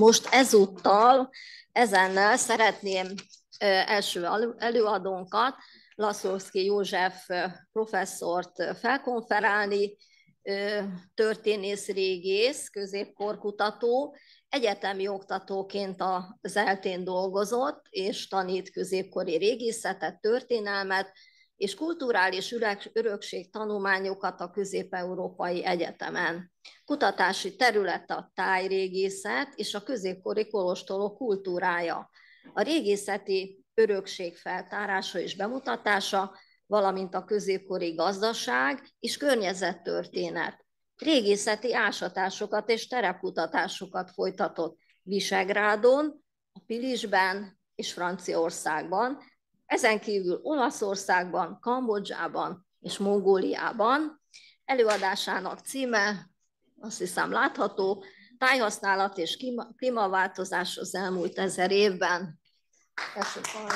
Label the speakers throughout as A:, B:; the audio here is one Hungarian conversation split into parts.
A: most ezúttal, ezennel szeretném első előadónkat, Laszlószki József professzort felkonferálni, történész régész, középkorkutató, egyetemi oktatóként az eltén dolgozott, és tanít középkori régészetet, történelmet, és kulturális örökség tanulmányokat a Közép-Európai Egyetemen. Kutatási területe a tájrégészet és a középkori kolostorok kultúrája. A régészeti örökség feltárása és bemutatása, valamint a középkori gazdaság és környezettörténet. Régészeti ásatásokat és terepkutatásokat folytatott Visegrádon, a Pilisben és Franciaországban, ezen kívül Olaszországban, Kambodzsában és Mongóliában előadásának címe, azt hiszem látható, tájhasználat és klímaváltozás az elmúlt ezer évben. Köszönöm.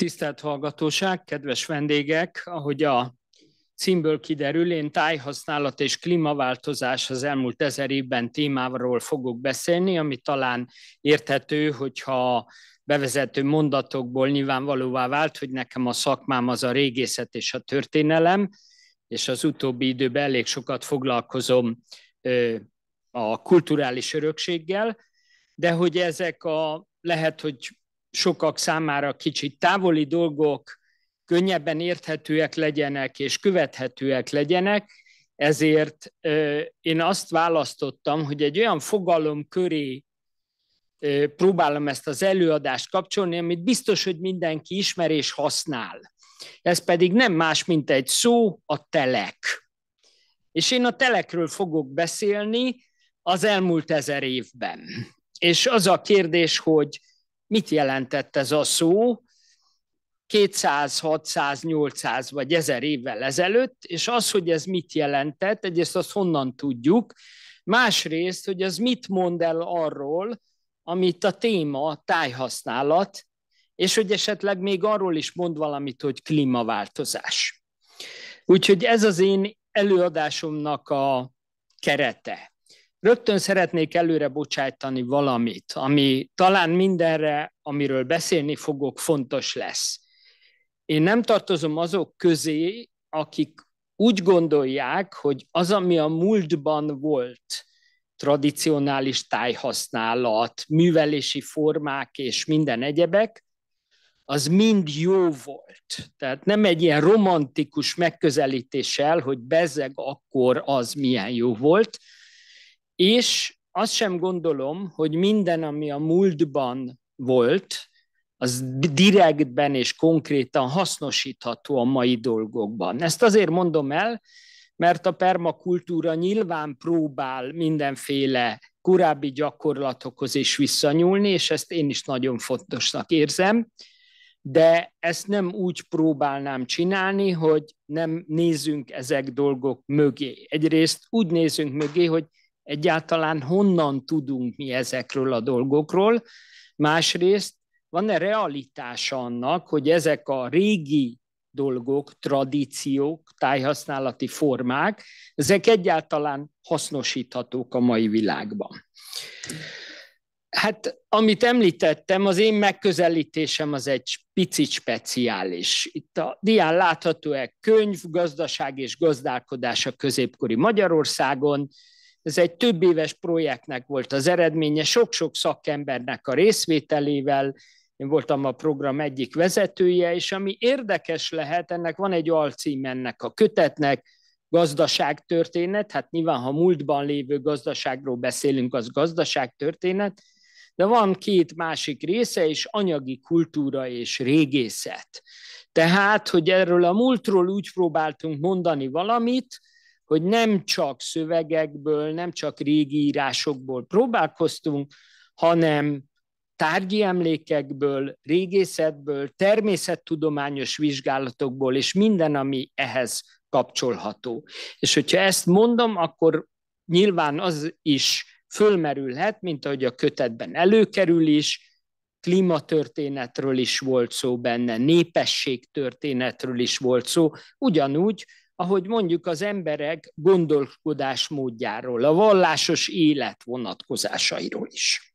B: Tisztelt hallgatóság, kedves vendégek! Ahogy a címből kiderül, én tájhasználat és klímaváltozás az elmúlt ezer évben témáról fogok beszélni, ami talán érthető, hogyha bevezető mondatokból nyilvánvalóvá vált, hogy nekem a szakmám az a régészet és a történelem, és az utóbbi időben elég sokat foglalkozom a kulturális örökséggel, de hogy ezek a lehet, hogy sokak számára kicsit távoli dolgok könnyebben érthetőek legyenek és követhetőek legyenek, ezért én azt választottam, hogy egy olyan fogalom köré próbálom ezt az előadást kapcsolni, amit biztos, hogy mindenki ismer és használ. Ez pedig nem más, mint egy szó, a telek. És én a telekről fogok beszélni az elmúlt ezer évben. És az a kérdés, hogy mit jelentett ez a szó 200, 600, 800 vagy 1000 évvel ezelőtt, és az, hogy ez mit jelentett, egyrészt azt honnan tudjuk, másrészt, hogy ez mit mond el arról, amit a téma tájhasználat, és hogy esetleg még arról is mond valamit, hogy klímaváltozás. Úgyhogy ez az én előadásomnak a kerete. Rögtön szeretnék előre bocsájtani valamit, ami talán mindenre, amiről beszélni fogok, fontos lesz. Én nem tartozom azok közé, akik úgy gondolják, hogy az, ami a múltban volt, tradicionális tájhasználat, művelési formák és minden egyebek, az mind jó volt. Tehát nem egy ilyen romantikus megközelítéssel, hogy bezeg akkor az milyen jó volt, és azt sem gondolom, hogy minden, ami a múltban volt, az direktben és konkrétan hasznosítható a mai dolgokban. Ezt azért mondom el, mert a permakultúra nyilván próbál mindenféle korábbi gyakorlatokhoz is visszanyúlni, és ezt én is nagyon fontosnak érzem, de ezt nem úgy próbálnám csinálni, hogy nem nézünk ezek dolgok mögé. Egyrészt úgy nézünk mögé, hogy Egyáltalán honnan tudunk mi ezekről a dolgokról? Másrészt van-e realitása annak, hogy ezek a régi dolgok, tradíciók, tájhasználati formák, ezek egyáltalán hasznosíthatók a mai világban. Hát, amit említettem, az én megközelítésem az egy picit speciális. Itt a dián látható-e könyv, gazdaság és gazdálkodás a középkori Magyarországon, ez egy több éves projektnek volt az eredménye, sok-sok szakembernek a részvételével, én voltam a program egyik vezetője, és ami érdekes lehet, ennek van egy alcím ennek a kötetnek, gazdaságtörténet, hát nyilván, ha múltban lévő gazdaságról beszélünk, az gazdaságtörténet, de van két másik része is, anyagi kultúra és régészet. Tehát, hogy erről a múltról úgy próbáltunk mondani valamit, hogy nem csak szövegekből, nem csak régi írásokból próbálkoztunk, hanem tárgyi emlékekből, régészetből, természettudományos vizsgálatokból, és minden, ami ehhez kapcsolható. És hogyha ezt mondom, akkor nyilván az is fölmerülhet, mint ahogy a kötetben előkerül is, klímatörténetről is volt szó benne, népességtörténetről is volt szó, ugyanúgy, ahogy mondjuk az emberek gondolkodás módjáról, a vallásos élet vonatkozásairól is.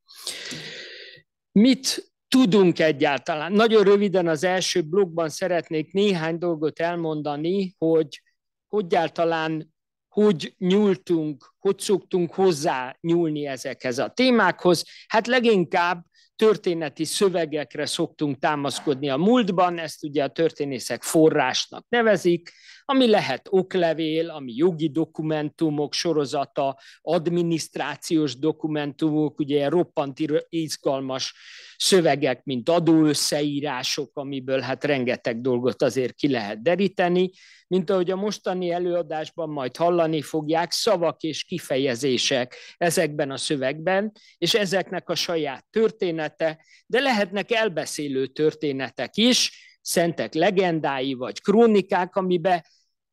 B: Mit tudunk egyáltalán? Nagyon röviden az első blogban szeretnék néhány dolgot elmondani, hogy hogy egyáltalán hogy nyúltunk hogy szoktunk hozzá nyúlni ezekhez a témákhoz? Hát leginkább történeti szövegekre szoktunk támaszkodni a múltban, ezt ugye a történészek forrásnak nevezik, ami lehet oklevél, ami jogi dokumentumok sorozata, adminisztrációs dokumentumok, ugye roppant izgalmas szövegek, mint adóösszeírások, amiből hát rengeteg dolgot azért ki lehet deríteni, mint ahogy a mostani előadásban majd hallani fogják, szavak és kifejezések ezekben a szövegben, és ezeknek a saját története, de lehetnek elbeszélő történetek is, szentek legendái vagy krónikák, amiben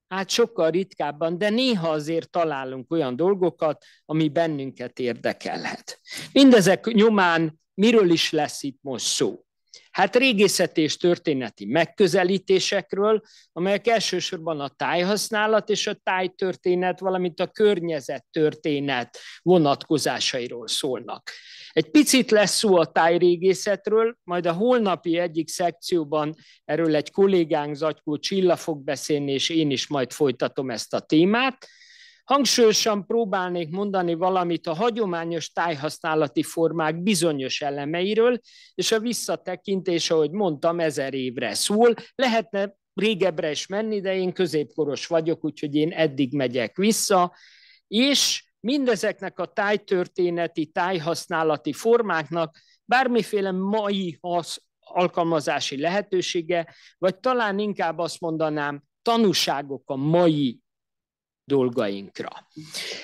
B: hát sokkal ritkábban, de néha azért találunk olyan dolgokat, ami bennünket érdekelhet. Mindezek nyomán miről is lesz itt most szó? Hát régészeti és történeti megközelítésekről, amelyek elsősorban a tájhasználat és a tájtörténet, valamint a környezet történet vonatkozásairól szólnak. Egy picit lesz szó a tájrégészetről, majd a holnapi egyik szekcióban erről egy kollégánk Zagykó Csilla fog beszélni, és én is majd folytatom ezt a témát. Hangsúlyosan próbálnék mondani valamit a hagyományos tájhasználati formák bizonyos elemeiről, és a visszatekintés, ahogy mondtam, ezer évre szól. Lehetne régebbre is menni, de én középkoros vagyok, úgyhogy én eddig megyek vissza, és mindezeknek a tájtörténeti, tájhasználati formáknak bármiféle mai hasz, alkalmazási lehetősége, vagy talán inkább azt mondanám, tanúságok a mai dolgainkra.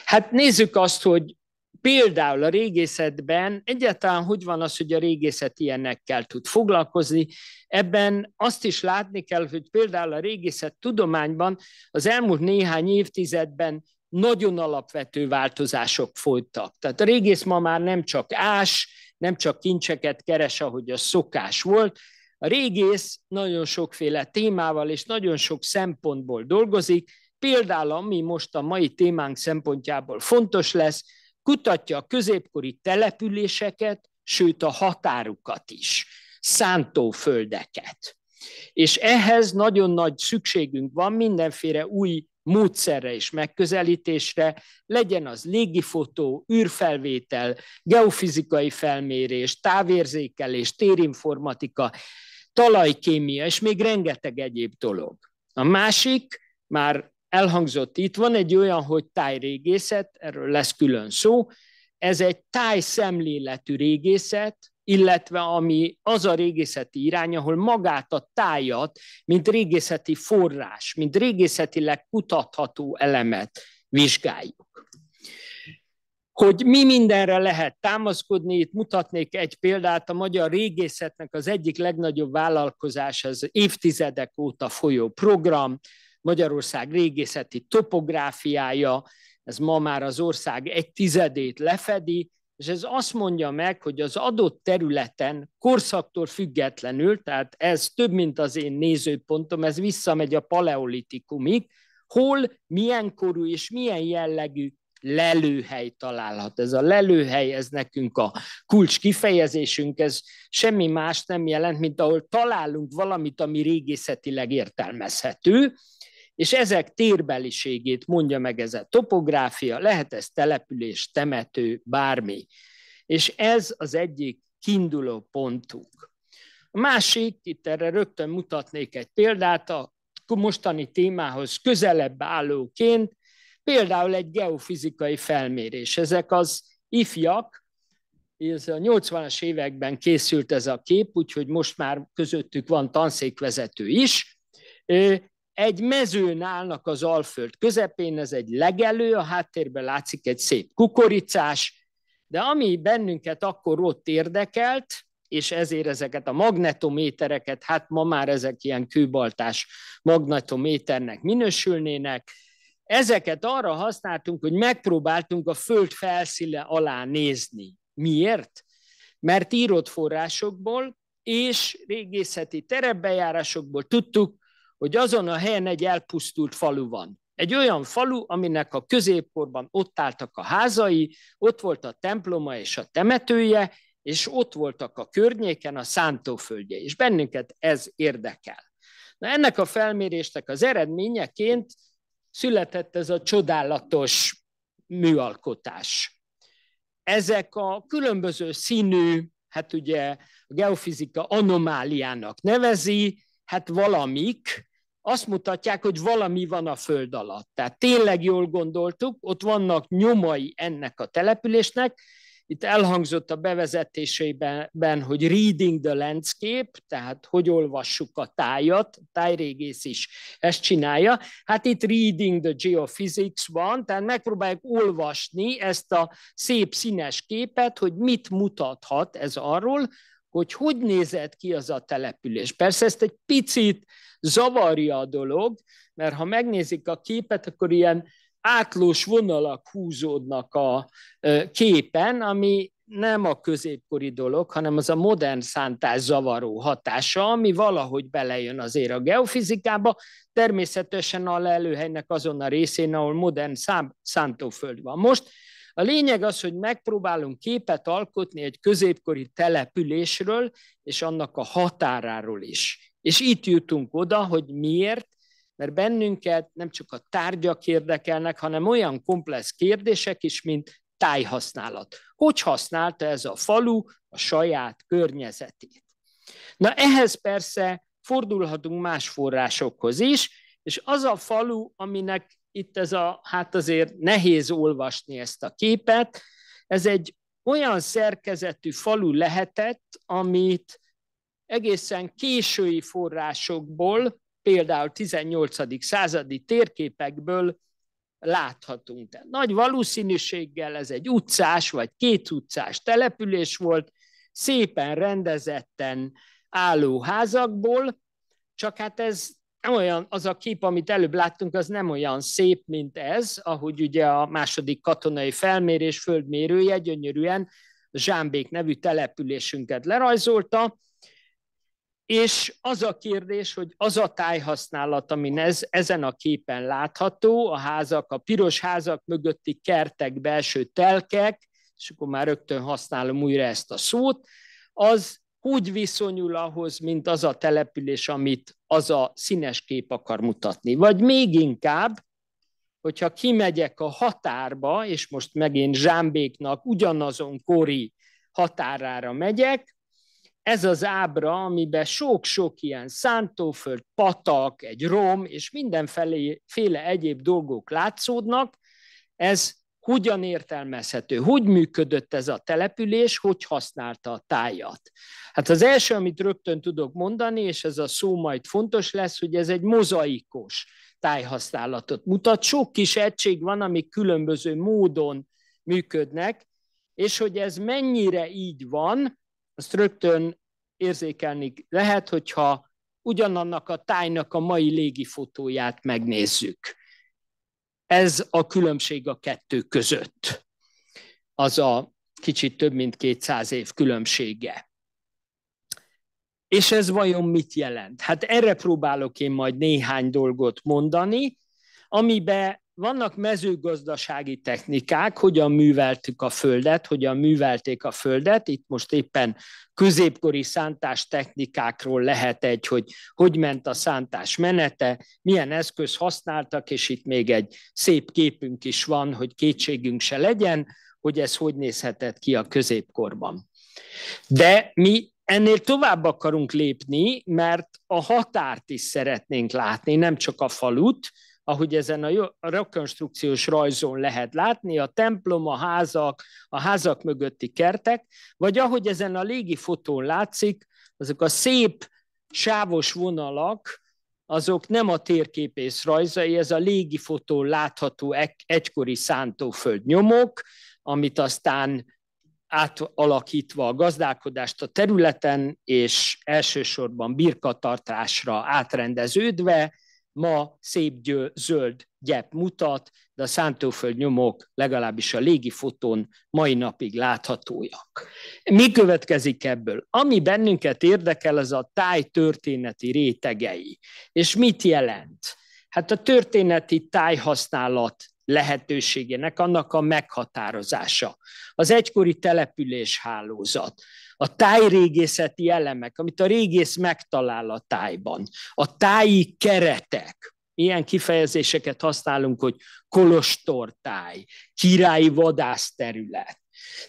B: Hát nézzük azt, hogy például a régészetben egyáltalán hogy van az, hogy a régészet ilyenekkel tud foglalkozni. Ebben azt is látni kell, hogy például a régészet tudományban az elmúlt néhány évtizedben nagyon alapvető változások folytak. Tehát a régész ma már nem csak ás, nem csak kincseket keres, ahogy a szokás volt. A régész nagyon sokféle témával és nagyon sok szempontból dolgozik, Például, ami most a mai témánk szempontjából fontos lesz, kutatja a középkori településeket, sőt a határukat is, szántóföldeket. És ehhez nagyon nagy szükségünk van mindenféle új módszerre és megközelítésre, legyen az légifotó, űrfelvétel, geofizikai felmérés, távérzékelés, térinformatika, talajkémia, és még rengeteg egyéb dolog. A másik, már elhangzott itt. Van egy olyan, hogy tájrégészet, erről lesz külön szó. Ez egy tájszemléletű régészet, illetve ami az a régészeti irány, ahol magát a tájat, mint régészeti forrás, mint régészetileg kutatható elemet vizsgáljuk. Hogy mi mindenre lehet támaszkodni, itt mutatnék egy példát, a magyar régészetnek az egyik legnagyobb vállalkozás, az évtizedek óta folyó program, Magyarország régészeti topográfiája, ez ma már az ország egy tizedét lefedi, és ez azt mondja meg, hogy az adott területen korszaktól függetlenül, tehát ez több, mint az én nézőpontom, ez visszamegy a paleolitikumig, hol, milyen korú és milyen jellegű lelőhely találhat. Ez a lelőhely, ez nekünk a kulcs kifejezésünk, ez semmi más nem jelent, mint ahol találunk valamit, ami régészetileg értelmezhető, és ezek térbeliségét mondja meg ez a topográfia, lehet ez település, temető, bármi. És ez az egyik kiinduló pontunk. A másik, itt erre rögtön mutatnék egy példát, a mostani témához közelebb állóként, például egy geofizikai felmérés. Ezek az ifjak, ez a 80-as években készült ez a kép, úgyhogy most már közöttük van tanszékvezető is, egy mezőn állnak az Alföld közepén, ez egy legelő, a háttérben látszik egy szép kukoricás, de ami bennünket akkor ott érdekelt, és ezért ezeket a magnetométereket, hát ma már ezek ilyen kőbaltás magnetométernek minősülnének, ezeket arra használtunk, hogy megpróbáltunk a Föld felszíne alá nézni. Miért? Mert írott forrásokból és régészeti terepbejárásokból tudtuk, hogy azon a helyen egy elpusztult falu van. Egy olyan falu, aminek a középkorban ott álltak a házai, ott volt a temploma és a temetője, és ott voltak a környéken a szántóföldje, és bennünket ez érdekel. Na ennek a felmérésnek az eredményeként született ez a csodálatos műalkotás. Ezek a különböző színű, hát ugye a geofizika anomáliának nevezi, hát valamik, azt mutatják, hogy valami van a föld alatt. Tehát tényleg jól gondoltuk, ott vannak nyomai ennek a településnek, itt elhangzott a bevezetésében, hogy reading the landscape, tehát hogy olvassuk a tájat, a tájrégész is ezt csinálja. Hát itt reading the geophysics van, tehát megpróbáljuk olvasni ezt a szép színes képet, hogy mit mutathat ez arról, hogy hogy nézett ki az a település. Persze ezt egy picit zavarja a dolog, mert ha megnézik a képet, akkor ilyen átlós vonalak húzódnak a képen, ami nem a középkori dolog, hanem az a modern szántás zavaró hatása, ami valahogy belejön azért a geofizikába, természetesen a lelőhelynek azon a részén, ahol modern szántóföld van. Most a lényeg az, hogy megpróbálunk képet alkotni egy középkori településről, és annak a határáról is. És itt jutunk oda, hogy miért, mert bennünket nem csak a tárgyak érdekelnek, hanem olyan komplex kérdések is, mint tájhasználat. Hogy használta ez a falu a saját környezetét? Na ehhez persze fordulhatunk más forrásokhoz is, és az a falu, aminek itt ez a, hát azért nehéz olvasni ezt a képet, ez egy olyan szerkezetű falu lehetett, amit egészen késői forrásokból, például 18. századi térképekből láthatunk. De nagy valószínűséggel ez egy utcás vagy két utcás település volt, szépen rendezetten álló házakból, csak hát ez nem olyan, az a kép, amit előbb láttunk, az nem olyan szép, mint ez, ahogy ugye a második katonai felmérés földmérője gyönyörűen Zsámbék nevű településünket lerajzolta, és az a kérdés, hogy az a tájhasználat, ami ez, ezen a képen látható, a házak, a piros házak mögötti kertek, belső telkek, és akkor már rögtön használom újra ezt a szót, az úgy viszonyul ahhoz, mint az a település, amit az a színes kép akar mutatni. Vagy még inkább, hogyha kimegyek a határba, és most megint Zsámbéknak ugyanazon kori határára megyek, ez az ábra, amiben sok-sok ilyen szántóföld, patak, egy rom, és mindenféle egyéb dolgok látszódnak, ez hogyan értelmezhető, hogy működött ez a település, hogy használta a tájat. Hát az első, amit rögtön tudok mondani, és ez a szó majd fontos lesz, hogy ez egy mozaikos tájhasználatot mutat. Sok kis egység van, ami különböző módon működnek, és hogy ez mennyire így van, azt rögtön érzékelni lehet, hogyha ugyanannak a tájnak a mai légifotóját megnézzük. Ez a különbség a kettő között. Az a kicsit több mint 200 év különbsége. És ez vajon mit jelent? Hát erre próbálok én majd néhány dolgot mondani, amiben vannak mezőgazdasági technikák, hogyan műveltük a földet, hogyan művelték a földet. Itt most éppen középkori szántás technikákról lehet egy, hogy hogy ment a szántás menete, milyen eszköz használtak, és itt még egy szép képünk is van, hogy kétségünk se legyen, hogy ez hogy nézhetett ki a középkorban. De mi Ennél tovább akarunk lépni, mert a határt is szeretnénk látni, nem csak a falut, ahogy ezen a rekonstrukciós rajzon lehet látni, a templom, a házak, a házak mögötti kertek, vagy ahogy ezen a légi fotón látszik, azok a szép sávos vonalak, azok nem a térképész rajzai, ez a légi fotón látható egykori szántóföld nyomok, amit aztán átalakítva a gazdálkodást a területen, és elsősorban birkatartásra átrendeződve, ma szép gyö, zöld gyep mutat, de a szántóföld nyomok legalábbis a légi fotón mai napig láthatóak. Mi következik ebből? Ami bennünket érdekel, az a táj történeti rétegei. És mit jelent? Hát a történeti tájhasználat lehetőségének, annak a meghatározása. Az egykori településhálózat, a tájrégészeti elemek, amit a régész megtalál a tájban, a táji keretek, ilyen kifejezéseket használunk, hogy kolostortáj, királyi vadászterület,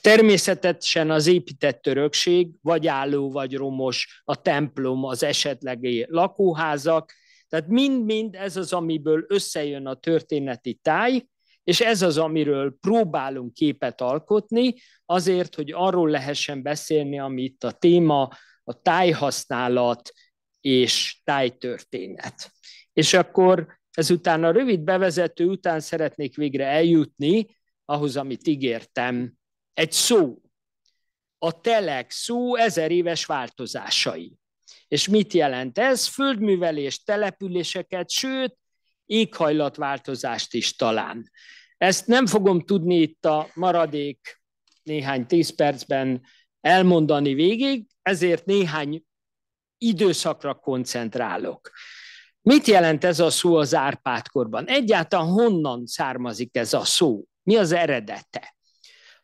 B: Természetesen az épített örökség, vagy álló, vagy romos, a templom, az esetlegi lakóházak, tehát mind-mind ez az, amiből összejön a történeti táj, és ez az, amiről próbálunk képet alkotni, azért, hogy arról lehessen beszélni, amit a téma, a tájhasználat és tájtörténet. És akkor ezután a rövid bevezető után szeretnék végre eljutni ahhoz, amit ígértem. Egy szó. A telek szó ezer éves változásai. És mit jelent ez? Földművelés, településeket, sőt, éghajlatváltozást is talán. Ezt nem fogom tudni itt a maradék néhány tíz percben elmondani végig, ezért néhány időszakra koncentrálok. Mit jelent ez a szó az Árpádkorban? Egyáltalán honnan származik ez a szó? Mi az eredete?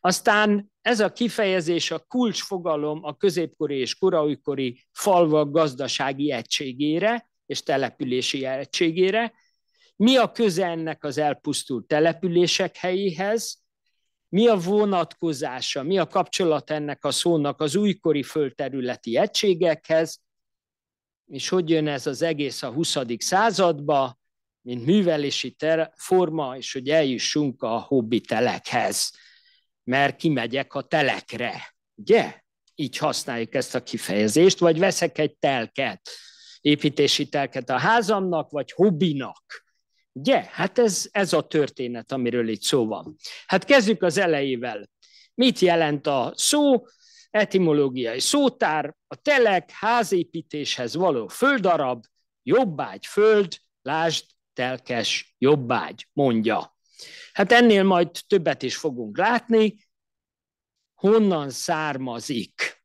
B: Aztán ez a kifejezés a kulcsfogalom a középkori és koraújkori falvak gazdasági egységére és települési egységére. Mi a köze ennek az elpusztult települések helyéhez? Mi a vonatkozása, mi a kapcsolat ennek a szónak az újkori földterületi egységekhez, és hogy jön ez az egész a 20. századba, mint művelési forma, és hogy eljussunk a hobbitelekhez mert kimegyek a telekre. Ugye? Így használjuk ezt a kifejezést, vagy veszek egy telket, építési telket a házamnak, vagy hobbinak. Ugye? Hát ez, ez a történet, amiről itt szó van. Hát kezdjük az elejével. Mit jelent a szó? Etimológiai szótár, a telek házépítéshez való földarab, jobbágy föld, lásd, telkes jobbágy, mondja. Hát ennél majd többet is fogunk látni. Honnan származik?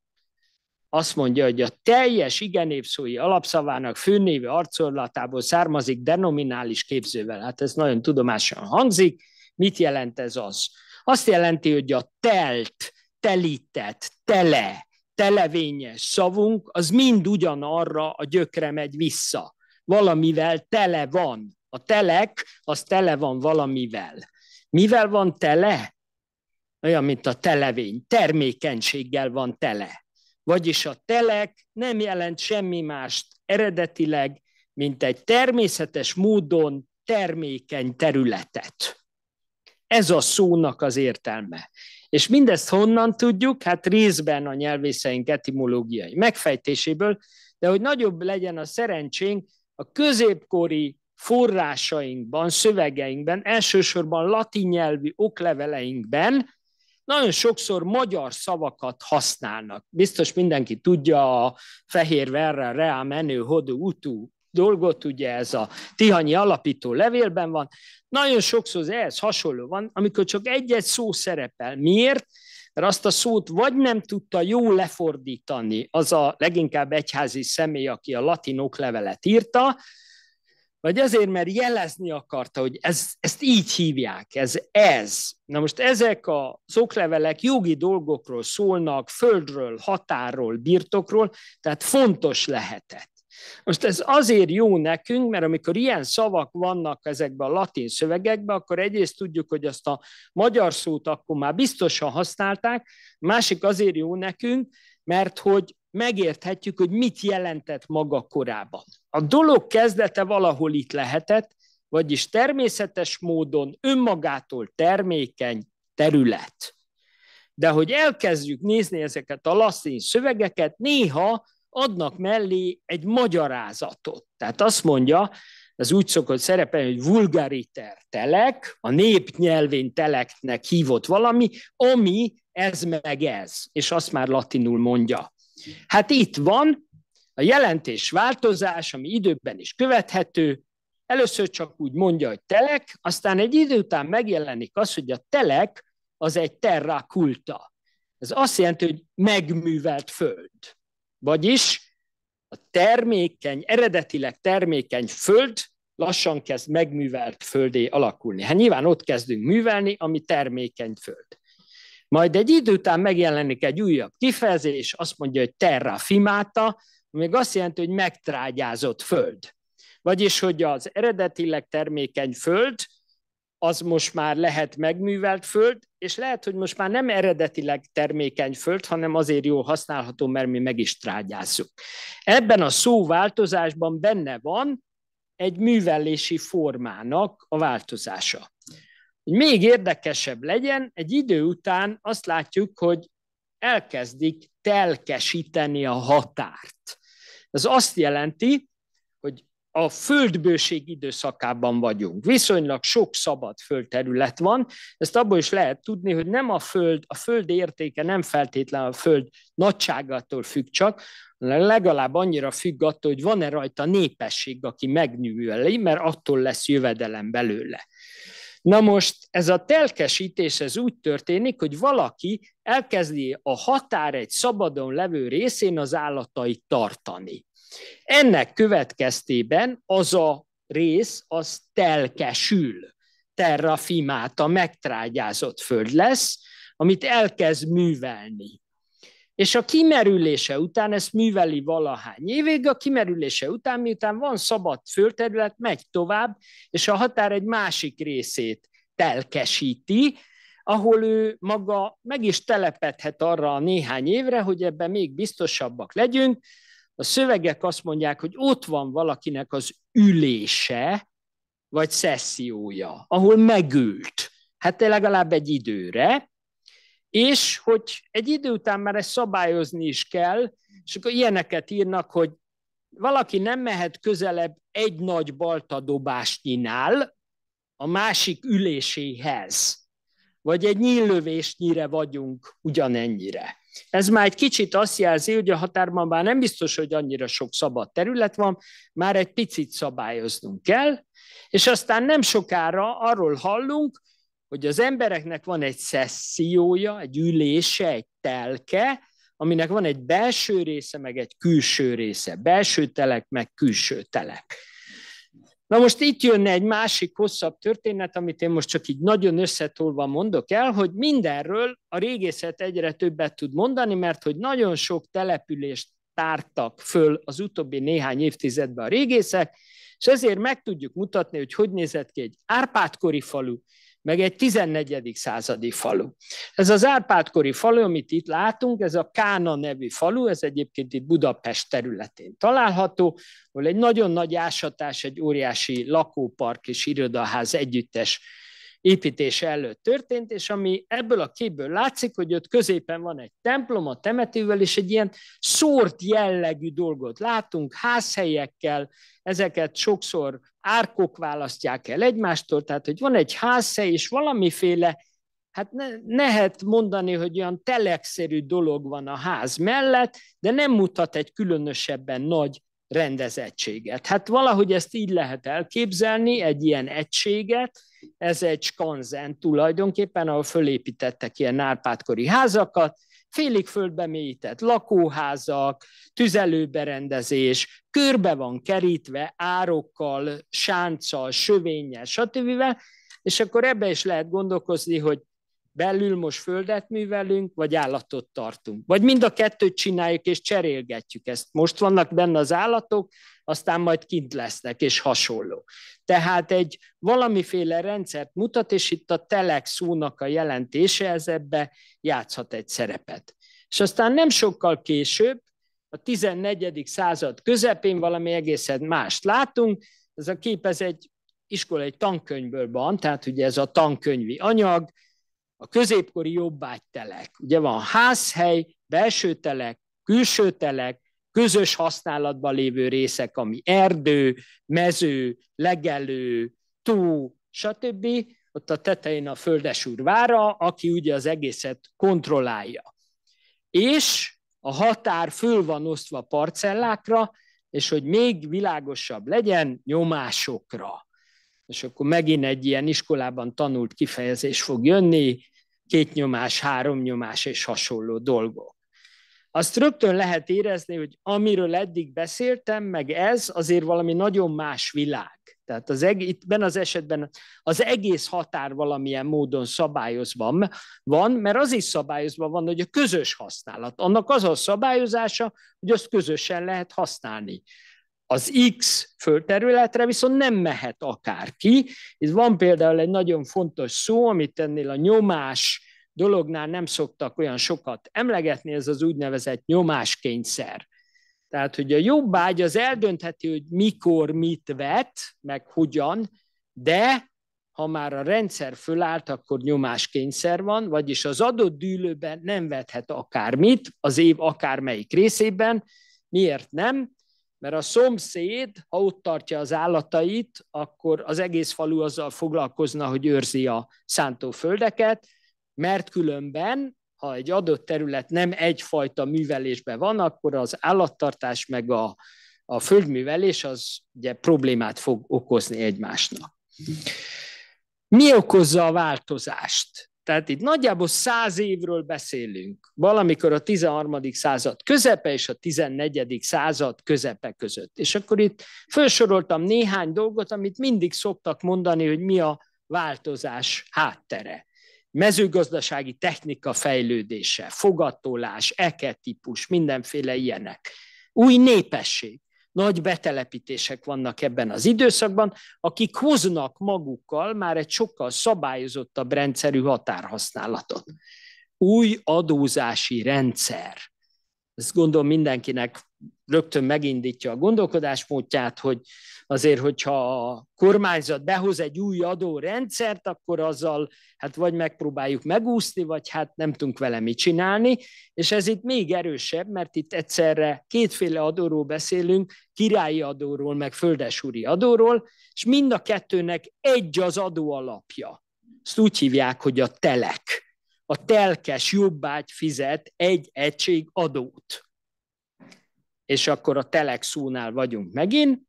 B: Azt mondja, hogy a teljes igenépszói alapszavának főnévi arcorlatából származik denominális képzővel. Hát ez nagyon tudomásan hangzik. Mit jelent ez az? Azt jelenti, hogy a telt, telített, tele, televényes szavunk, az mind ugyanarra a gyökre megy vissza. Valamivel tele van. A telek, az tele van valamivel. Mivel van tele? Olyan, mint a televény. Termékenységgel van tele. Vagyis a telek nem jelent semmi mást eredetileg, mint egy természetes módon termékeny területet. Ez a szónak az értelme. És mindezt honnan tudjuk? Hát részben a nyelvészeink etimológiai megfejtéséből, de hogy nagyobb legyen a szerencsénk, a középkori forrásainkban, szövegeinkben, elsősorban latin nyelvű okleveleinkben nagyon sokszor magyar szavakat használnak. Biztos mindenki tudja a fehér verre reá menő hodu utú dolgot, ugye ez a Tihanyi alapító levélben van. Nagyon sokszor ehhez hasonló van, amikor csak egy-egy szó szerepel. Miért? mert azt a szót vagy nem tudta jól lefordítani az a leginkább egyházi személy, aki a latinok levelet írta, vagy azért, mert jelezni akarta, hogy ez, ezt így hívják, ez ez. Na most ezek a szoklevelek jogi dolgokról szólnak, földről, határról, birtokról, tehát fontos lehetett. Most ez azért jó nekünk, mert amikor ilyen szavak vannak ezekben a latin szövegekben, akkor egyrészt tudjuk, hogy azt a magyar szót akkor már biztosan használták, másik azért jó nekünk, mert hogy megérthetjük, hogy mit jelentett maga korában. A dolog kezdete valahol itt lehetett, vagyis természetes módon önmagától termékeny terület. De hogy elkezdjük nézni ezeket a lasszín szövegeket, néha adnak mellé egy magyarázatot. Tehát azt mondja, ez úgy szokott szerepelni, hogy vulgariter telek, a nép nyelvén teleknek hívott valami, ami ez meg ez, és azt már latinul mondja. Hát itt van, a jelentés változás, ami időben is követhető, először csak úgy mondja, hogy telek, aztán egy idő után megjelenik az, hogy a telek az egy terra kulta. Ez azt jelenti, hogy megművelt föld. Vagyis a termékeny, eredetileg termékeny föld lassan kezd megművelt földé alakulni. Hát nyilván ott kezdünk művelni, ami termékeny föld. Majd egy idő után megjelenik egy újabb kifejezés, azt mondja, hogy terra fimáta, még azt jelenti, hogy megtrágyázott föld. Vagyis, hogy az eredetileg termékeny föld, az most már lehet megművelt föld, és lehet, hogy most már nem eredetileg termékeny föld, hanem azért jól használható, mert mi meg is trágyázzuk. Ebben a szóváltozásban benne van egy művelési formának a változása. Hogy még érdekesebb legyen, egy idő után azt látjuk, hogy elkezdik telkesíteni a határt. Ez azt jelenti, hogy a földbőség időszakában vagyunk. Viszonylag sok szabad földterület van. Ezt abból is lehet tudni, hogy nem a föld, a föld értéke nem feltétlenül a föld nagyságától függ csak, hanem legalább annyira függ attól, hogy van-e rajta népesség, aki megnyűveli, mert attól lesz jövedelem belőle. Na most ez a telkesítés ez úgy történik, hogy valaki elkezdi a határ egy szabadon levő részén az állatait tartani. Ennek következtében az a rész az telkesül, terrafimáta, megtrágyázott föld lesz, amit elkezd művelni. És a kimerülése után, ezt műveli valahány évig, a kimerülése után, miután van szabad földterület, megy tovább, és a határ egy másik részét telkesíti, ahol ő maga meg is telepedhet arra a néhány évre, hogy ebben még biztosabbak legyünk. A szövegek azt mondják, hogy ott van valakinek az ülése, vagy szessziója, ahol megült. Hát legalább egy időre, és hogy egy idő után már ezt szabályozni is kell, és akkor ilyeneket írnak, hogy valaki nem mehet közelebb egy nagy baltadobásnyinál a másik üléséhez, vagy egy nyíllövésnyire vagyunk ugyanennyire. Ez már egy kicsit azt jelzi, hogy a határban már nem biztos, hogy annyira sok szabad terület van, már egy picit szabályoznunk kell, és aztán nem sokára arról hallunk, hogy az embereknek van egy szessziója, egy ülése, egy telke, aminek van egy belső része, meg egy külső része. Belső telek, meg külső telek. Na most itt jönne egy másik hosszabb történet, amit én most csak így nagyon összetolva mondok el, hogy mindenről a régészet egyre többet tud mondani, mert hogy nagyon sok települést tártak föl az utóbbi néhány évtizedben a régészek, és ezért meg tudjuk mutatni, hogy hogy nézett ki egy Árpádkori falu, meg egy 14. századi falu. Ez az Árpádkori falu, amit itt látunk, ez a Kána nevű falu, ez egyébként itt Budapest területén található, ahol egy nagyon nagy ásatás, egy óriási lakópark és irodaház együttes építése előtt történt, és ami ebből a képből látszik, hogy ott középen van egy templom a temetővel, és egy ilyen szórt jellegű dolgot látunk, házhelyekkel, ezeket sokszor árkok választják el egymástól, tehát hogy van egy házhely, és valamiféle hát ne, nehet mondani, hogy olyan telekszerű dolog van a ház mellett, de nem mutat egy különösebben nagy rendezettséget. Hát valahogy ezt így lehet elképzelni, egy ilyen egységet, ez egy skanzen tulajdonképpen, ahol fölépítettek ilyen árpádkori házakat, félig földbe mélyített lakóházak, tüzelőberendezés, körbe van kerítve árokkal, sánccal, sövénnyel, stb. És akkor ebbe is lehet gondolkozni, hogy belül most földet művelünk, vagy állatot tartunk. Vagy mind a kettőt csináljuk, és cserélgetjük ezt. Most vannak benne az állatok, aztán majd kint lesznek, és hasonló. Tehát egy valamiféle rendszert mutat, és itt a telek szónak a jelentése ez ebbe játszhat egy szerepet. És aztán nem sokkal később, a 14. század közepén valami egészen mást látunk. Ez a kép, ez egy iskola, egy tankönyvből van, tehát ugye ez a tankönyvi anyag, a középkori jobbágytelek. Ugye van házhely, belső telek, külső telek, közös használatban lévő részek, ami erdő, mező, legelő, tó, stb. Ott a tetején a földesúr vára, aki ugye az egészet kontrollálja. És a határ föl van osztva parcellákra, és hogy még világosabb legyen, nyomásokra. És akkor megint egy ilyen iskolában tanult kifejezés fog jönni, két nyomás, három nyomás és hasonló dolgok. Azt rögtön lehet érezni, hogy amiről eddig beszéltem, meg ez azért valami nagyon más világ. Tehát az eg- itt ben az esetben az egész határ valamilyen módon szabályozva van, mert az is szabályozva van, hogy a közös használat. Annak az a szabályozása, hogy azt közösen lehet használni. Az X földterületre viszont nem mehet akárki. Itt van például egy nagyon fontos szó, amit ennél a nyomás dolognál nem szoktak olyan sokat emlegetni, ez az úgynevezett nyomáskényszer. Tehát, hogy a jobb, ágy az eldöntheti, hogy mikor mit vet, meg hogyan, de ha már a rendszer fölállt, akkor nyomáskényszer van, vagyis az adott dűlőben nem vethet akármit, az év akármelyik részében. Miért nem? mert a szomszéd, ha ott tartja az állatait, akkor az egész falu azzal foglalkozna, hogy őrzi a szántóföldeket, mert különben, ha egy adott terület nem egyfajta művelésben van, akkor az állattartás meg a, a földművelés az ugye problémát fog okozni egymásnak. Mi okozza a változást? Tehát itt nagyjából száz évről beszélünk, valamikor a 13. század közepe és a 14. század közepe között. És akkor itt felsoroltam néhány dolgot, amit mindig szoktak mondani, hogy mi a változás háttere. Mezőgazdasági technika fejlődése, fogatolás, eke típus, mindenféle ilyenek. Új népesség nagy betelepítések vannak ebben az időszakban, akik hoznak magukkal már egy sokkal szabályozottabb rendszerű határhasználatot. Új adózási rendszer. Ezt gondolom mindenkinek rögtön megindítja a gondolkodásmódját, hogy azért, hogyha a kormányzat behoz egy új adórendszert, akkor azzal hát vagy megpróbáljuk megúszni, vagy hát nem tudunk vele mit csinálni, és ez itt még erősebb, mert itt egyszerre kétféle adóról beszélünk, királyi adóról, meg földesúri adóról, és mind a kettőnek egy az adó alapja. Ezt úgy hívják, hogy a telek. A telkes jobbágy fizet egy egység adót és akkor a Telexúnál vagyunk megint.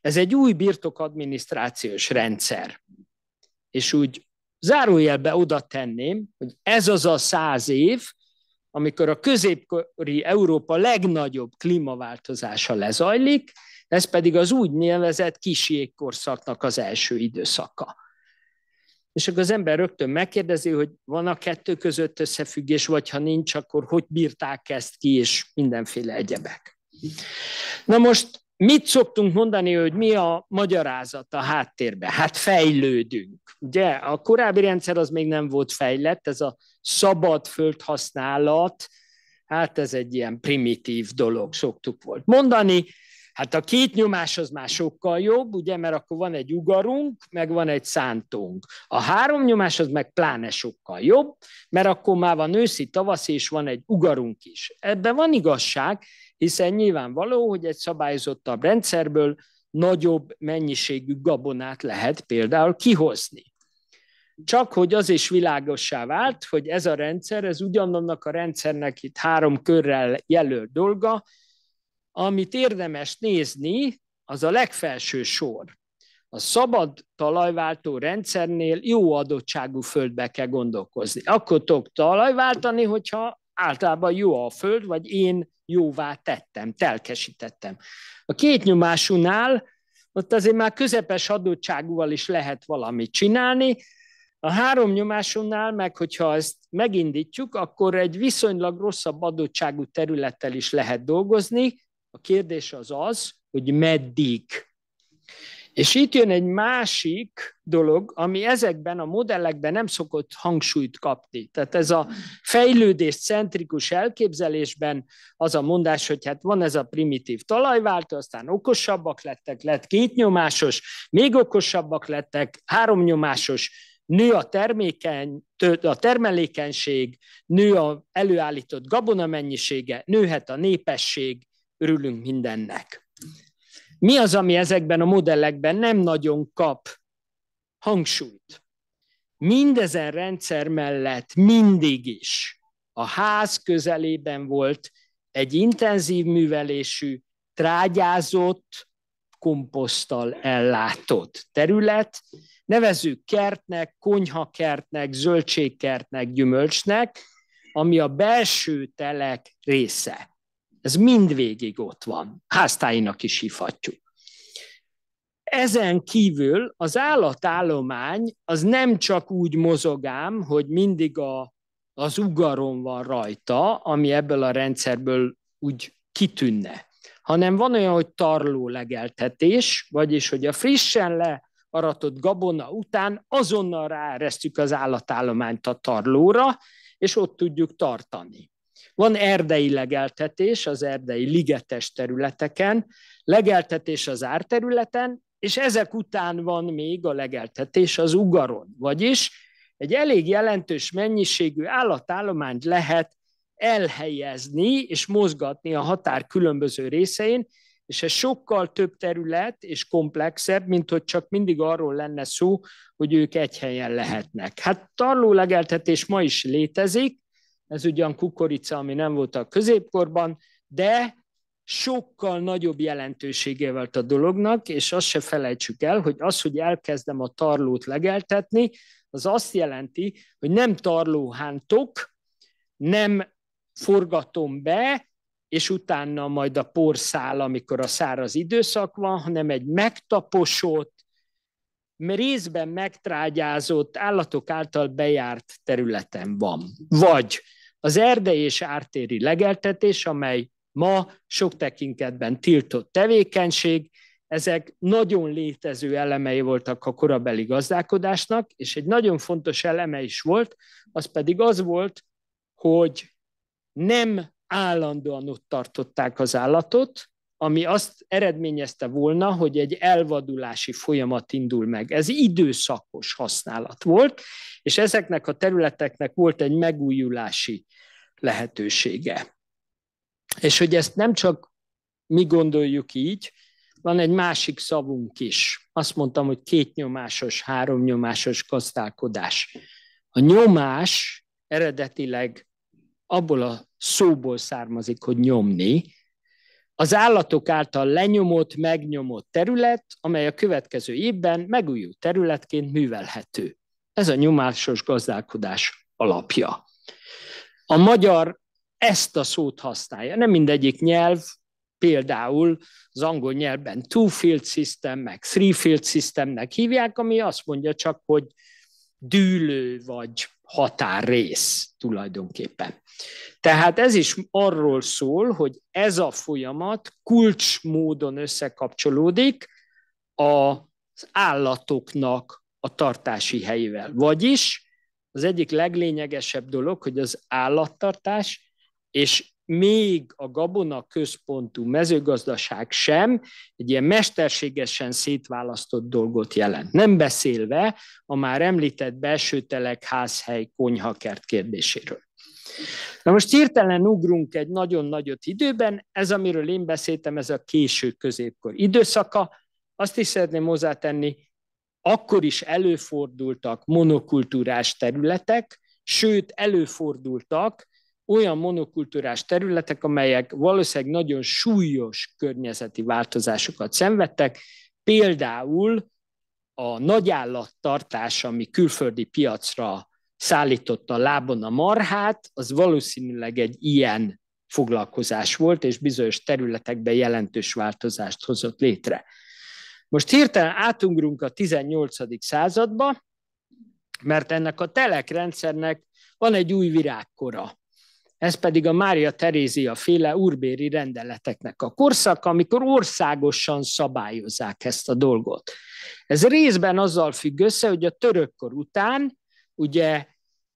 B: Ez egy új birtokadminisztrációs rendszer. És úgy zárójelbe oda tenném, hogy ez az a száz év, amikor a középkori Európa legnagyobb klímaváltozása lezajlik, ez pedig az úgynevezett kis jégkorszaknak az első időszaka. És akkor az ember rögtön megkérdezi, hogy van a kettő között összefüggés, vagy ha nincs, akkor hogy bírták ezt ki, és mindenféle egyebek. Na most mit szoktunk mondani, hogy mi a magyarázat a háttérbe? Hát fejlődünk. Ugye a korábbi rendszer az még nem volt fejlett, ez a szabad földhasználat, hát ez egy ilyen primitív dolog, szoktuk volt mondani. Hát a két nyomás az már sokkal jobb, ugye, mert akkor van egy ugarunk, meg van egy szántónk. A három nyomás az meg pláne sokkal jobb, mert akkor már van őszi, tavasz, és van egy ugarunk is. Ebben van igazság, hiszen nyilvánvaló, hogy egy szabályozottabb rendszerből nagyobb mennyiségű gabonát lehet például kihozni. Csak hogy az is világossá vált, hogy ez a rendszer, ez ugyanannak a rendszernek itt három körrel jelölt dolga, amit érdemes nézni, az a legfelső sor. A szabad talajváltó rendszernél jó adottságú földbe kell gondolkozni. Akkor tudok talajváltani, hogyha általában jó a föld, vagy én jóvá tettem, telkesítettem. A két nyomásunál ott azért már közepes adottságúval is lehet valamit csinálni, a három nyomásonnál meg, hogyha ezt megindítjuk, akkor egy viszonylag rosszabb adottságú területtel is lehet dolgozni. A kérdés az az, hogy meddig. És itt jön egy másik dolog, ami ezekben a modellekben nem szokott hangsúlyt kapni. Tehát ez a fejlődés centrikus elképzelésben az a mondás, hogy hát van ez a primitív talajváltó, aztán okosabbak lettek, lett kétnyomásos, még okosabbak lettek, háromnyomásos, nő a, termékeny, a termelékenység, nő a előállított gabona mennyisége, nőhet a népesség, örülünk mindennek. Mi az, ami ezekben a modellekben nem nagyon kap hangsúlyt? Mindezen rendszer mellett mindig is a ház közelében volt egy intenzív művelésű, trágyázott, komposzttal ellátott terület. Nevezzük kertnek, konyhakertnek, zöldségkertnek, gyümölcsnek, ami a belső telek része. Ez mindvégig ott van. Háztáinak is hívhatjuk. Ezen kívül az állatállomány az nem csak úgy mozogám, hogy mindig a, az ugaron van rajta, ami ebből a rendszerből úgy kitűnne, hanem van olyan, hogy tarló legeltetés, vagyis hogy a frissen le aratott gabona után azonnal ráeresztjük az állatállományt a tarlóra, és ott tudjuk tartani. Van erdei legeltetés az erdei ligetes területeken, legeltetés az árterületen, és ezek után van még a legeltetés az ugaron, vagyis egy elég jelentős mennyiségű állatállományt lehet elhelyezni és mozgatni a határ különböző részein, és ez sokkal több terület és komplexebb, mint hogy csak mindig arról lenne szó, hogy ők egy helyen lehetnek. Hát tarlólegeltetés ma is létezik, ez ugyan kukorica, ami nem volt a középkorban, de sokkal nagyobb jelentősége volt a dolognak, és azt se felejtsük el, hogy az, hogy elkezdem a tarlót legeltetni, az azt jelenti, hogy nem tarlóhántok, nem forgatom be, és utána majd a porszál, amikor a száraz időszak van, hanem egy megtaposott, részben megtrágyázott, állatok által bejárt területen van. Vagy az erdei és ártéri legeltetés, amely ma sok tekintetben tiltott tevékenység, ezek nagyon létező elemei voltak a korabeli gazdálkodásnak, és egy nagyon fontos eleme is volt, az pedig az volt, hogy nem állandóan ott tartották az állatot, ami azt eredményezte volna, hogy egy elvadulási folyamat indul meg. Ez időszakos használat volt, és ezeknek a területeknek volt egy megújulási lehetősége. És hogy ezt nem csak mi gondoljuk így, van egy másik szavunk is. Azt mondtam, hogy kétnyomásos, háromnyomásos gazdálkodás. A nyomás eredetileg abból a szóból származik, hogy nyomni, az állatok által lenyomott, megnyomott terület, amely a következő évben megújult területként művelhető. Ez a nyomásos gazdálkodás alapja. A magyar ezt a szót használja. Nem mindegyik nyelv, például az angol nyelvben two-field system, meg three-field systemnek hívják, ami azt mondja csak, hogy dűlő vagy határrész tulajdonképpen. Tehát ez is arról szól, hogy ez a folyamat kulcsmódon összekapcsolódik az állatoknak a tartási helyével. Vagyis az egyik leglényegesebb dolog, hogy az állattartás és még a gabona központú mezőgazdaság sem egy ilyen mesterségesen szétválasztott dolgot jelent. Nem beszélve a már említett belső telek, házhely, konyhakert kérdéséről. Na most hirtelen ugrunk egy nagyon nagyot időben, ez amiről én beszéltem, ez a késő középkor időszaka. Azt is szeretném hozzátenni, akkor is előfordultak monokultúrás területek, sőt előfordultak olyan monokultúrás területek, amelyek valószínűleg nagyon súlyos környezeti változásokat szenvedtek, például a állattartás, ami külföldi piacra szállította lábon a marhát, az valószínűleg egy ilyen foglalkozás volt, és bizonyos területekben jelentős változást hozott létre. Most hirtelen átugrunk a 18. századba, mert ennek a telekrendszernek van egy új virágkora. Ez pedig a Mária Terézia féle urbéri rendeleteknek a korszaka, amikor országosan szabályozzák ezt a dolgot. Ez részben azzal függ össze, hogy a törökkor után, ugye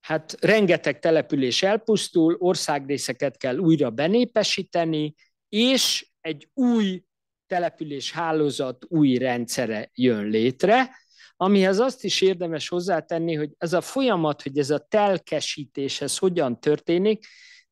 B: hát rengeteg település elpusztul, országrészeket kell újra benépesíteni, és egy új település hálózat új rendszere jön létre, amihez azt is érdemes hozzátenni, hogy ez a folyamat, hogy ez a telkesítés, ez hogyan történik,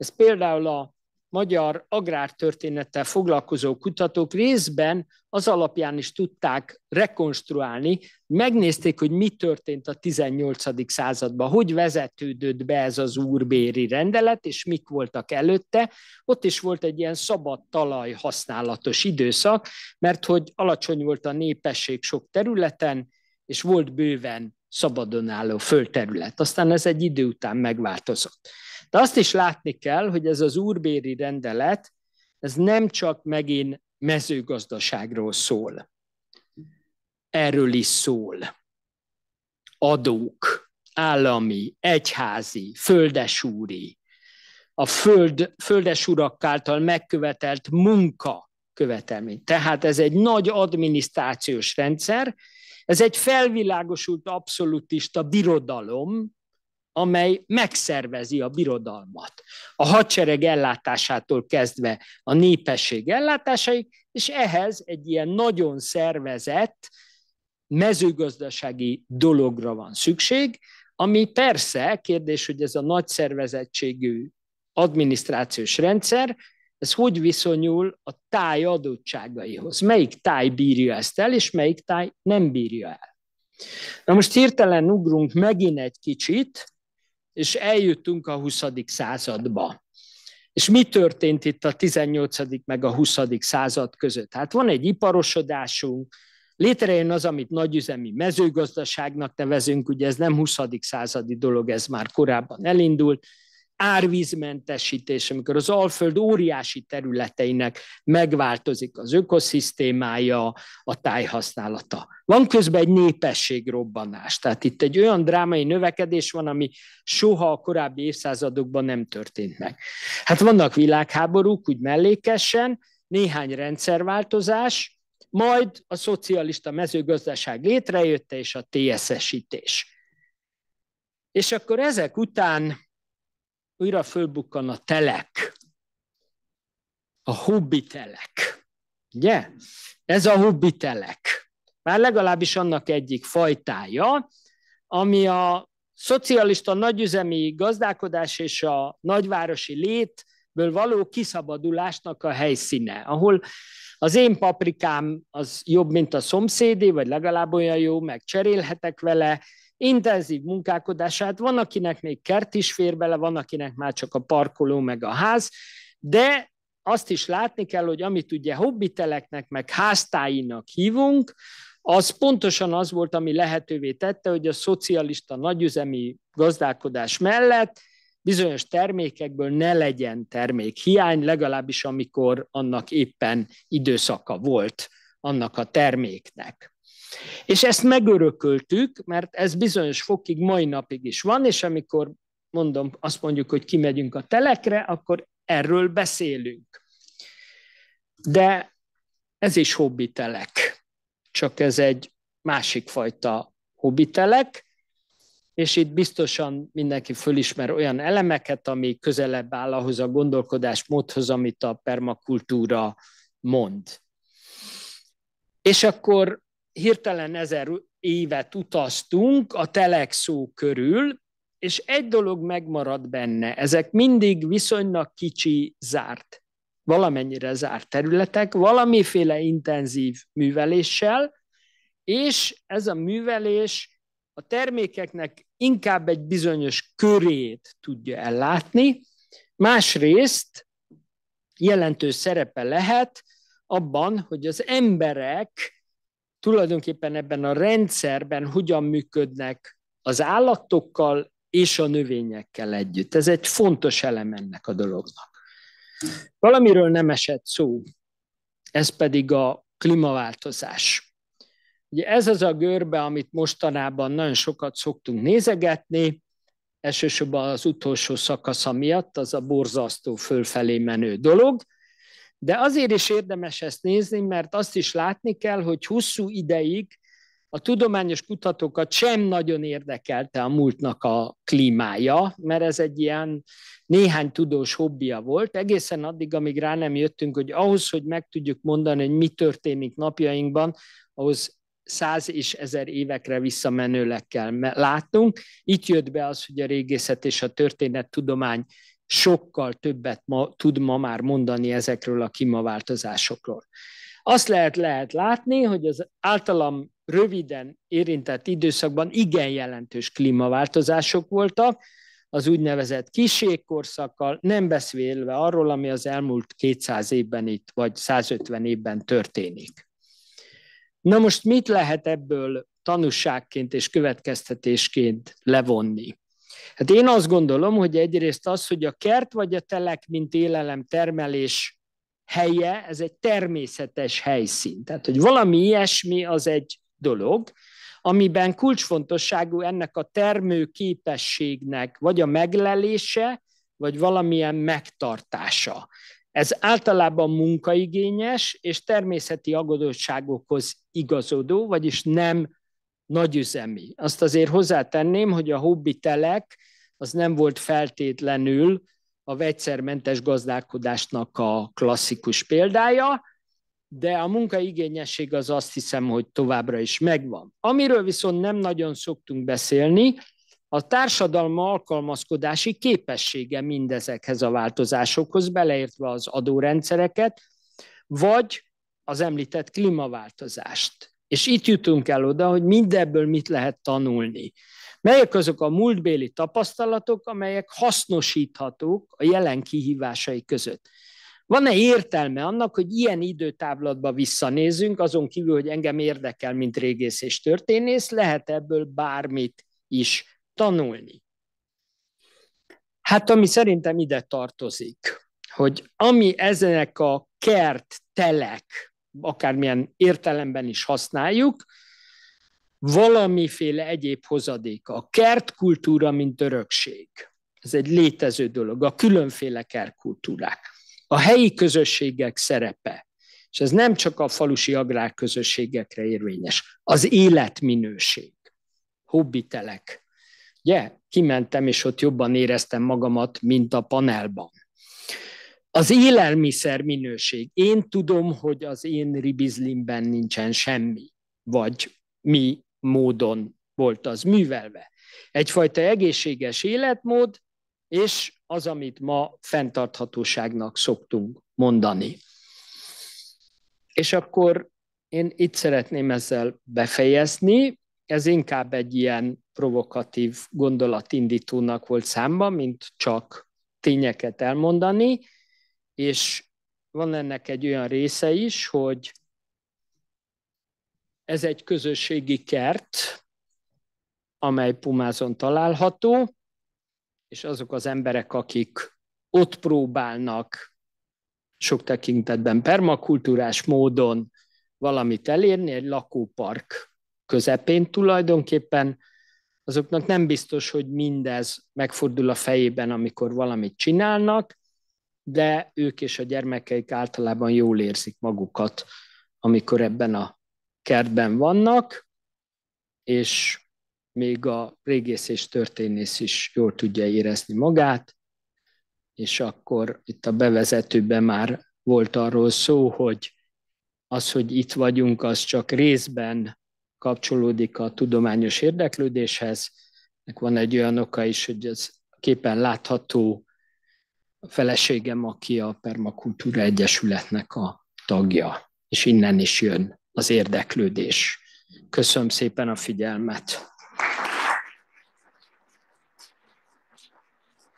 B: ez például a magyar agrártörténettel foglalkozó kutatók részben az alapján is tudták rekonstruálni, megnézték, hogy mi történt a 18. században, hogy vezetődött be ez az úrbéri rendelet, és mik voltak előtte. Ott is volt egy ilyen szabad talaj használatos időszak, mert hogy alacsony volt a népesség sok területen, és volt bőven szabadon álló földterület. Aztán ez egy idő után megváltozott. De azt is látni kell, hogy ez az úrbéri rendelet, ez nem csak megint mezőgazdaságról szól. Erről is szól. Adók, állami, egyházi, földesúri, a föld, földesurak által megkövetelt munka követelmény. Tehát ez egy nagy adminisztrációs rendszer, ez egy felvilágosult abszolutista birodalom, amely megszervezi a birodalmat. A hadsereg ellátásától kezdve a népesség ellátásaig, és ehhez egy ilyen nagyon szervezett mezőgazdasági dologra van szükség, ami persze, kérdés, hogy ez a nagy szervezettségű adminisztrációs rendszer, ez hogy viszonyul a táj adottságaihoz? Melyik táj bírja ezt el, és melyik táj nem bírja el? Na most hirtelen ugrunk megint egy kicsit, és eljutunk a 20. századba. És mi történt itt a 18. meg a 20. század között? Hát van egy iparosodásunk, létrejön az, amit nagyüzemi mezőgazdaságnak nevezünk, ugye ez nem 20. századi dolog, ez már korábban elindult, árvízmentesítés, amikor az Alföld óriási területeinek megváltozik az ökoszisztémája, a tájhasználata. Van közben egy népességrobbanás, tehát itt egy olyan drámai növekedés van, ami soha a korábbi évszázadokban nem történt meg. Hát vannak világháborúk, úgy mellékesen, néhány rendszerváltozás, majd a szocialista mezőgazdaság létrejötte, és a TSS-ítés. És akkor ezek után újra fölbukkan a telek, a hubbitelek. Ugye? Ez a hubbitelek. Már legalábbis annak egyik fajtája, ami a szocialista nagyüzemi gazdálkodás és a nagyvárosi létből való kiszabadulásnak a helyszíne, ahol az én paprikám az jobb, mint a szomszédé, vagy legalább olyan jó, meg cserélhetek vele, intenzív munkálkodását. van, akinek még kert is fér bele, van, akinek már csak a parkoló meg a ház, de azt is látni kell, hogy amit ugye hobbiteleknek, meg háztáinak hívunk, az pontosan az volt, ami lehetővé tette, hogy a szocialista nagyüzemi gazdálkodás mellett bizonyos termékekből ne legyen termék hiány, legalábbis amikor annak éppen időszaka volt annak a terméknek. És ezt megörököltük, mert ez bizonyos fokig mai napig is van, és amikor mondom, azt mondjuk, hogy kimegyünk a telekre, akkor erről beszélünk. De ez is hobbitelek, csak ez egy másik fajta hobbitelek, és itt biztosan mindenki fölismer olyan elemeket, ami közelebb áll ahhoz a gondolkodásmódhoz, amit a permakultúra mond. És akkor hirtelen ezer évet utaztunk a szó körül, és egy dolog megmarad benne, ezek mindig viszonylag kicsi zárt, valamennyire zárt területek, valamiféle intenzív műveléssel, és ez a művelés a termékeknek inkább egy bizonyos körét tudja ellátni, másrészt jelentős szerepe lehet abban, hogy az emberek tulajdonképpen ebben a rendszerben hogyan működnek az állatokkal és a növényekkel együtt. Ez egy fontos elem ennek a dolognak. Valamiről nem esett szó, ez pedig a klímaváltozás. Ugye ez az a görbe, amit mostanában nagyon sokat szoktunk nézegetni, elsősorban az utolsó szakasza miatt, az a borzasztó fölfelé menő dolog, de azért is érdemes ezt nézni, mert azt is látni kell, hogy hosszú ideig a tudományos kutatókat sem nagyon érdekelte a múltnak a klímája, mert ez egy ilyen néhány tudós hobbija volt, egészen addig, amíg rá nem jöttünk, hogy ahhoz, hogy meg tudjuk mondani, hogy mi történik napjainkban, ahhoz száz és ezer évekre visszamenőleg kell látnunk. Itt jött be az, hogy a régészet és a történettudomány sokkal többet ma, tud ma már mondani ezekről a klímaváltozásokról. Azt lehet, lehet látni, hogy az általam röviden érintett időszakban igen jelentős klímaváltozások voltak, az úgynevezett kiségkorszakkal, nem beszélve arról, ami az elmúlt 200 évben itt, vagy 150 évben történik. Na most mit lehet ebből tanúságként és következtetésként levonni? Hát én azt gondolom, hogy egyrészt az, hogy a kert vagy a telek, mint élelem termelés helye, ez egy természetes helyszín. Tehát, hogy valami ilyesmi az egy dolog, amiben kulcsfontosságú ennek a termő képességnek vagy a meglelése, vagy valamilyen megtartása. Ez általában munkaigényes és természeti aggodottságokhoz igazodó, vagyis nem nagyüzemi. Azt azért hozzátenném, hogy a hobbi telek az nem volt feltétlenül a vegyszermentes gazdálkodásnak a klasszikus példája, de a munkaigényesség az azt hiszem, hogy továbbra is megvan. Amiről viszont nem nagyon szoktunk beszélni, a társadalma alkalmazkodási képessége mindezekhez a változásokhoz, beleértve az adórendszereket, vagy az említett klímaváltozást. És itt jutunk el oda, hogy mindebből mit lehet tanulni. Melyek azok a múltbéli tapasztalatok, amelyek hasznosíthatók a jelen kihívásai között? Van-e értelme annak, hogy ilyen időtávlatba visszanézünk, azon kívül, hogy engem érdekel, mint régész és történész, lehet ebből bármit is tanulni? Hát ami szerintem ide tartozik, hogy ami ezenek a kert telek akármilyen értelemben is használjuk, valamiféle egyéb hozadéka. A kertkultúra, mint örökség. Ez egy létező dolog, a különféle kertkultúrák. A helyi közösségek szerepe, és ez nem csak a falusi agrárközösségekre érvényes, az életminőség, hobbitelek. Ugye, kimentem, és ott jobban éreztem magamat, mint a panelban. Az élelmiszer minőség. Én tudom, hogy az én ribizlimben nincsen semmi, vagy mi módon volt az művelve. Egyfajta egészséges életmód, és az, amit ma fenntarthatóságnak szoktunk mondani. És akkor én itt szeretném ezzel befejezni. Ez inkább egy ilyen provokatív gondolatindítónak volt számba, mint csak tényeket elmondani és van ennek egy olyan része is, hogy ez egy közösségi kert, amely Pumázon található, és azok az emberek, akik ott próbálnak sok tekintetben permakultúrás módon valamit elérni, egy lakópark közepén tulajdonképpen, azoknak nem biztos, hogy mindez megfordul a fejében, amikor valamit csinálnak, de ők és a gyermekeik általában jól érzik magukat, amikor ebben a kertben vannak, és még a régész és történész is jól tudja érezni magát, és akkor itt a bevezetőben már volt arról szó, hogy az, hogy itt vagyunk, az csak részben kapcsolódik a tudományos érdeklődéshez. Van egy olyan oka is, hogy ez képen látható feleségem, aki a Permakultúra Egyesületnek a tagja, és innen is jön az érdeklődés. Köszönöm szépen a figyelmet!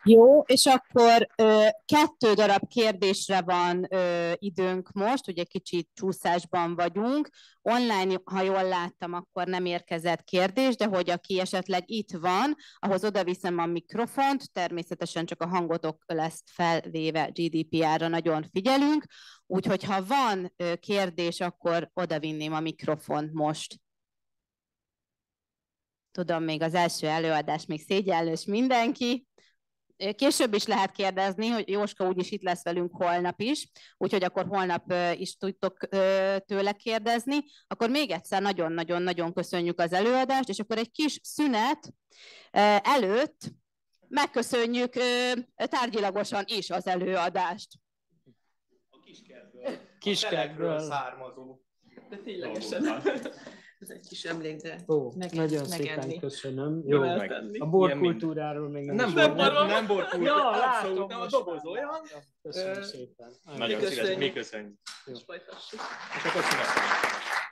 B: Jó, és akkor ö, kettő darab kérdésre van ö, időnk most, ugye kicsit csúszásban vagyunk. Online, ha jól láttam, akkor nem érkezett kérdés, de hogy aki esetleg itt van, ahhoz oda viszem a mikrofont, természetesen csak a hangotok lesz felvéve GDPR-ra nagyon figyelünk, úgyhogy ha van ö, kérdés, akkor oda vinném a mikrofont most tudom, még az első előadás még szégyellős mindenki, Később is lehet kérdezni, hogy Jóska úgyis itt lesz velünk holnap is, úgyhogy akkor holnap is tudtok tőle kérdezni. Akkor még egyszer nagyon-nagyon-nagyon köszönjük az előadást, és akkor egy kis szünet
A: előtt megköszönjük tárgyilagosan is az előadást.
B: A kiskertből. Kiskertből származó. De ténylegesen ez egy kis emlék, de Ó, meg, nagyon megenni. szépen köszönöm. Jó, Jó meg. A borkultúráról még nem, nem, nem, nem, nem borkultúra, ja, abszolút, nem a doboz olyan. Ja, köszönöm szépen. Nagyon szívesen, mi köszönjük. köszönjük. És akkor
A: szívesen.